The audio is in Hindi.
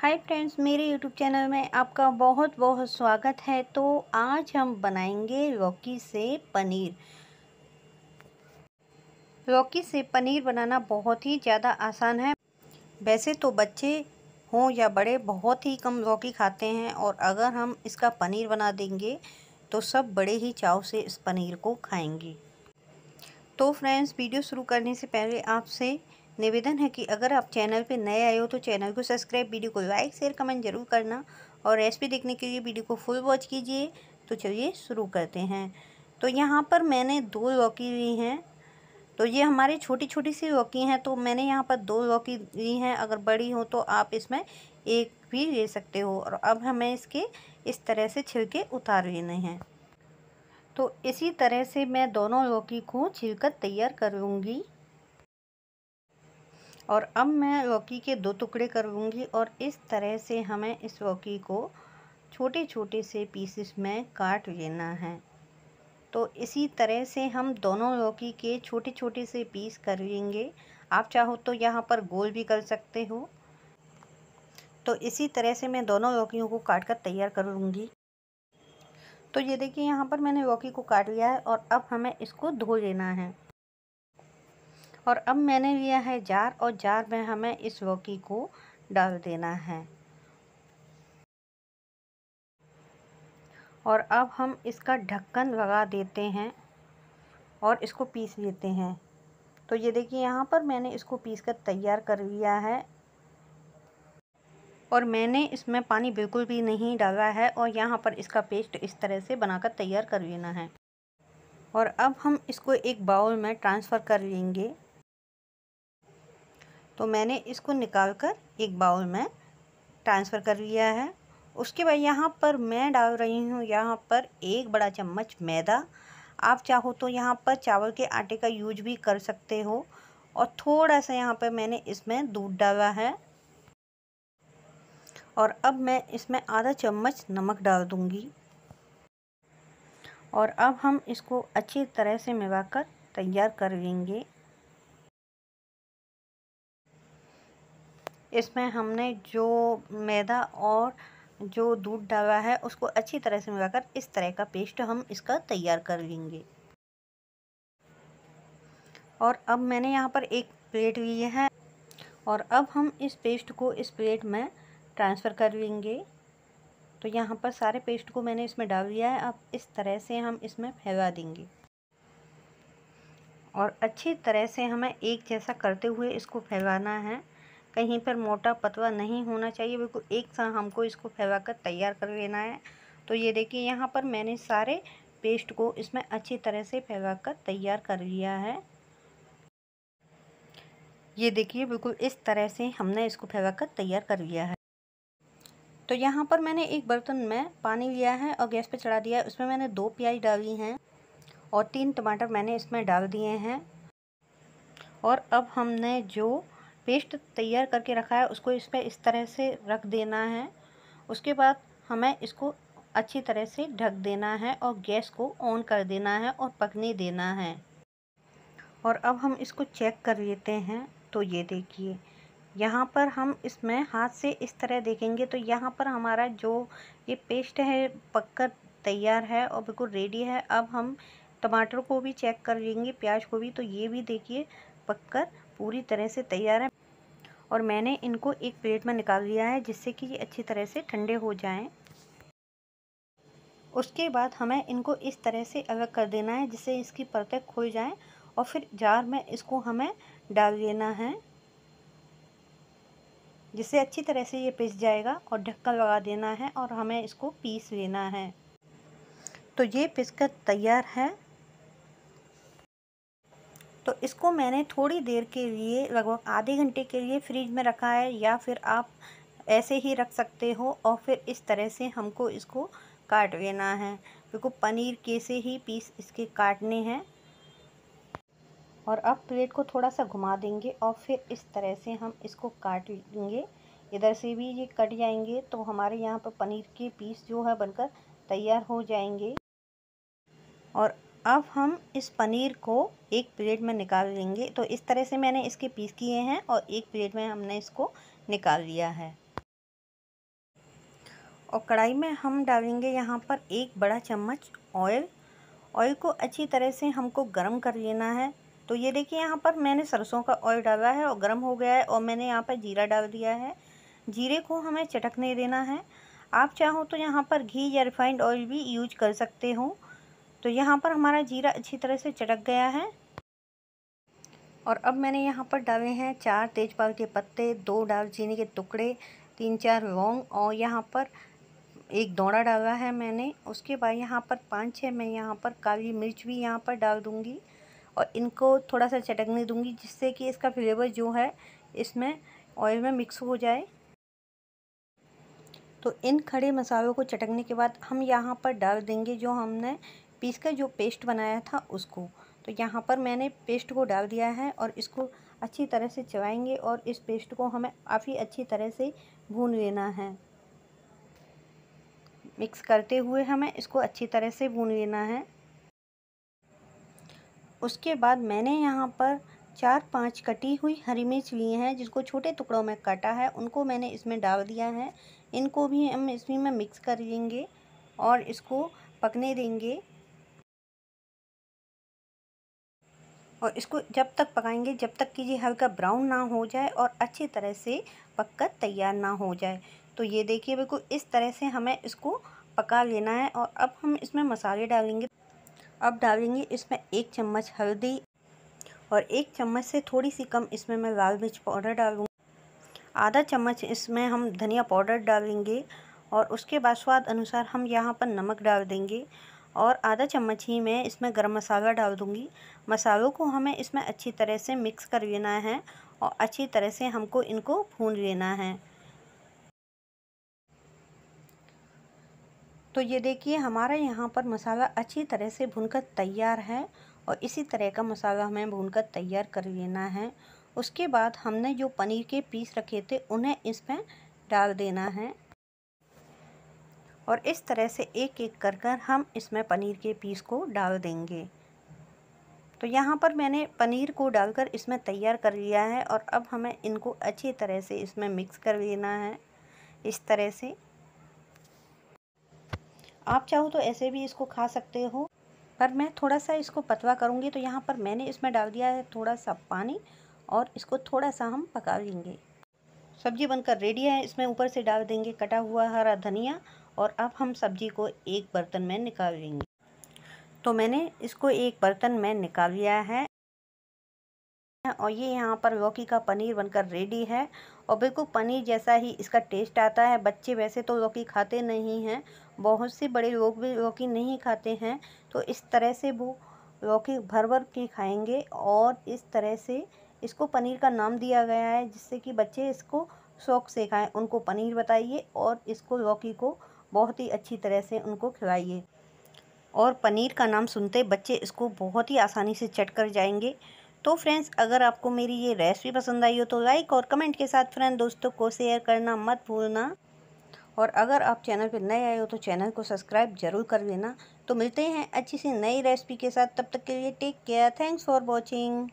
हाय फ्रेंड्स मेरे यूट्यूब चैनल में आपका बहुत बहुत स्वागत है तो आज हम बनाएंगे रॉकी से पनीर रॉकी से पनीर बनाना बहुत ही ज़्यादा आसान है वैसे तो बच्चे हों या बड़े बहुत ही कम रॉकी खाते हैं और अगर हम इसका पनीर बना देंगे तो सब बड़े ही चाव से इस पनीर को खाएंगे तो फ्रेंड्स वीडियो शुरू करने से पहले आपसे निवेदन है कि अगर आप चैनल पर नए आए हो तो चैनल को सब्सक्राइब वीडियो को लाइक शेयर कमेंट जरूर करना और रेसिपी देखने के लिए वीडियो को फुल वॉच कीजिए तो चलिए शुरू करते हैं तो यहाँ पर मैंने दो लौकी ली हैं तो ये हमारे छोटी छोटी सी लौकी हैं तो मैंने यहाँ पर दो लौकी ली हैं अगर बड़ी हो तो आप इसमें एक भी ले सकते हो और अब हमें इसके इस तरह से छिलके उतार लेने हैं तो इसी तरह से मैं दोनों लौकी को छिलकर तैयार करूँगी और अब मैं लौकी के दो टुकड़े करूँगी और इस तरह से हमें इस लौकी को छोटे छोटे से पीसेस में काट लेना है तो इसी तरह से हम दोनों लौकी के छोटे छोटे से पीस कर लेंगे आप चाहो तो यहाँ पर गोल भी कर सकते हो तो इसी तरह से मैं दोनों लौकियों को काट कर तैयार कर लूँगी तो ये देखिए यहाँ पर मैंने लौकी को काट लिया है और अब हमें इसको धो लेना है और अब मैंने लिया है जार और जार में हमें इस लौकी को डाल देना है और अब हम इसका ढक्कन लगा देते हैं और इसको पीस लेते हैं तो ये देखिए यहाँ पर मैंने इसको पीस कर तैयार कर लिया है और मैंने इसमें पानी बिल्कुल भी नहीं डाला है और यहाँ पर इसका पेस्ट इस तरह से बनाकर तैयार कर लेना है और अब हम इसको एक बाउल में ट्रांसफ़र कर लेंगे तो मैंने इसको निकाल कर एक बाउल में ट्रांसफ़र कर लिया है उसके बाद यहाँ पर मैं डाल रही हूँ यहाँ पर एक बड़ा चम्मच मैदा आप चाहो तो यहाँ पर चावल के आटे का यूज भी कर सकते हो और थोड़ा सा यहाँ पर मैंने इसमें दूध डाला है और अब मैं इसमें आधा चम्मच नमक डाल दूँगी और अब हम इसको अच्छी तरह से मिलाकर तैयार कर लेंगे इसमें हमने जो मैदा और जो दूध डाला है उसको अच्छी तरह से मिलाकर इस तरह का पेस्ट हम इसका तैयार कर लेंगे और अब मैंने यहाँ पर एक प्लेट ली है और अब हम इस पेस्ट को इस प्लेट में ट्रांसफ़र कर लेंगे तो यहाँ पर सारे पेस्ट को मैंने इसमें डाल दिया है अब इस तरह से हम इसमें फैला देंगे और अच्छी तरह से हमें एक जैसा करते हुए इसको फैलाना है कहीं पर मोटा पतवा नहीं होना चाहिए बिल्कुल एक साथ हमको इसको फैला कर तैयार कर लेना है तो ये देखिए यहाँ पर मैंने सारे पेस्ट को इसमें अच्छी तरह से फैला कर तैयार कर लिया है ये देखिए बिल्कुल इस तरह से हमने इसको फैला कर तैयार कर लिया है तो यहाँ पर मैंने एक बर्तन में पानी लिया है और गैस पर चढ़ा दिया है उसमें मैंने दो प्याज डाली हैं और तीन टमाटर मैंने इसमें डाल दिए हैं और अब हमने जो पेस्ट तैयार करके रखा है उसको इस पर इस तरह से रख देना है उसके बाद हमें इसको अच्छी तरह से ढक देना है और गैस को ऑन कर देना है और पकने देना है और अब हम इसको चेक कर लेते हैं तो ये देखिए यहाँ पर हम इसमें हाथ से इस तरह देखेंगे तो यहाँ पर हमारा जो ये पेस्ट है पककर तैयार है और बिल्कुल रेडी है अब हम टमाटर को भी चेक कर लेंगे प्याज को भी तो ये भी देखिए पककर पूरी तरह से तैयार है और मैंने इनको एक प्लेट में निकाल लिया है जिससे कि ये अच्छी तरह से ठंडे हो जाएं उसके बाद हमें इनको इस तरह से अलग कर देना है जिससे इसकी परतें खुल जाएं और फिर जार में इसको हमें डाल देना है जिससे अच्छी तरह से ये पिस जाएगा और ढक्कन लगा देना है और हमें इसको पीस लेना है तो ये पिसकर तैयार है तो इसको मैंने थोड़ी देर के लिए लगभग आधे घंटे के लिए फ्रिज में रखा है या फिर आप ऐसे ही रख सकते हो और फिर इस तरह से हमको इसको काट लेना है देखो पनीर कैसे ही पीस इसके काटने हैं और अब प्लेट को थोड़ा सा घुमा देंगे और फिर इस तरह से हम इसको काट लेंगे इधर से भी ये कट जाएंगे तो हमारे यहाँ पर पनीर के पीस जो है बनकर तैयार हो जाएंगे और अब हम इस पनीर को एक प्लेट में निकाल लेंगे तो इस तरह से मैंने इसके पीस किए हैं और एक प्लेट में हमने इसको निकाल लिया है और कढ़ाई में हम डालेंगे यहाँ पर एक बड़ा चम्मच ऑयल ऑयल को अच्छी तरह से हमको गर्म कर लेना है तो ये देखिए यहाँ पर मैंने सरसों का ऑयल डाला है और गर्म हो गया है और मैंने यहाँ पर जीरा डाल दिया है जीरे को हमें चटकने देना है आप चाहो तो यहाँ पर घी या रिफाइंड ऑयल भी यूज कर सकते हो तो यहाँ पर हमारा जीरा अच्छी तरह से चटक गया है और अब मैंने यहाँ पर डाले हैं चार तेजपाल के पत्ते दो दालचीनी के टुकड़े तीन चार लौंग और यहाँ पर एक दौड़ा डाला है मैंने उसके बाद यहाँ पर पाँच छः मैं यहाँ पर काली मिर्च भी यहाँ पर डाल दूँगी और इनको थोड़ा सा चटकने दूँगी जिससे कि इसका फ्लेवर जो है इसमें ऑयल में मिक्स हो जाए तो इन खड़े मसालों को चटकने के बाद हम यहाँ पर डाल देंगे जो हमने पीस कर जो पेस्ट बनाया था उसको तो यहाँ पर मैंने पेस्ट को डाल दिया है और इसको अच्छी तरह से चबाएंगे और इस पेस्ट को हमें काफ़ी अच्छी तरह से भून लेना है मिक्स करते हुए हमें इसको अच्छी तरह से भून लेना है उसके बाद मैंने यहाँ पर चार पांच कटी हुई हरी मिर्च लिए हैं जिसको छोटे टुकड़ों में काटा है उनको मैंने इसमें डाल दिया है इनको भी हम इसमें में मिक्स कर लेंगे और इसको पकने देंगे और इसको जब तक पकाएंगे जब तक कि ये हल्का ब्राउन ना हो जाए और अच्छी तरह से पककर तैयार ना हो जाए तो ये देखिए बिल्कुल इस तरह से हमें इसको पका लेना है और अब हम इसमें मसाले डालेंगे अब डालेंगे इसमें एक चम्मच हल्दी और एक चम्मच से थोड़ी सी कम इसमें मैं लाल मिर्च पाउडर डालूँगी आधा चम्मच इसमें हम धनिया पाउडर डालेंगे और उसके बाद स्वाद अनुसार हम यहाँ पर नमक डाल देंगे और आधा चम्मच ही मैं इसमें गरम मसाला डाल दूँगी मसालों को हमें इसमें अच्छी तरह से मिक्स कर लेना है और अच्छी तरह से हमको इनको भून लेना है तो ये देखिए हमारा यहाँ पर मसाला अच्छी तरह से भुनकर तैयार है और इसी तरह का मसाला हमें भूनकर तैयार कर लेना है उसके बाद हमने जो पनीर के पीस रखे थे उन्हें इसमें डाल देना है और इस तरह से एक एक कर कर हम इसमें पनीर के पीस को डाल देंगे तो यहाँ पर मैंने पनीर को डालकर इसमें तैयार कर लिया है और अब हमें इनको अच्छी तरह से इसमें मिक्स कर लेना है इस तरह से आप चाहो तो ऐसे भी इसको खा सकते हो पर मैं थोड़ा सा इसको पतवा करूँगी तो यहाँ पर मैंने इसमें डाल दिया है थोड़ा सा पानी और इसको थोड़ा सा हम पका लेंगे सब्जी बनकर रेडी है इसमें ऊपर से डाल देंगे कटा हुआ हरा धनिया और अब हम सब्जी को एक बर्तन में निकाल लेंगे तो मैंने इसको एक बर्तन में निकाल लिया है और ये यहाँ पर लौकी का पनीर बनकर रेडी है और बिल्कुल पनीर जैसा ही इसका टेस्ट आता है बच्चे वैसे तो लौकी खाते नहीं हैं बहुत से बड़े लोग भी लौकी नहीं खाते हैं तो इस तरह से वो लौकी भर भर के खाएंगे और इस तरह से इसको पनीर का नाम दिया गया है जिससे कि बच्चे इसको शौक से खाएँ उनको पनीर बताइए और इसको लौकी को बहुत ही अच्छी तरह से उनको खिलाइए और पनीर का नाम सुनते बच्चे इसको बहुत ही आसानी से चट कर जाएंगे तो फ्रेंड्स अगर आपको मेरी ये रेसिपी पसंद आई हो तो लाइक और कमेंट के साथ फ्रेंड दोस्तों को शेयर करना मत भूलना और अगर आप चैनल पर नए आए हो तो चैनल को सब्सक्राइब जरूर कर लेना तो मिलते हैं अच्छी सी नई रेसिपी के साथ तब तक के लिए take care thanks for watching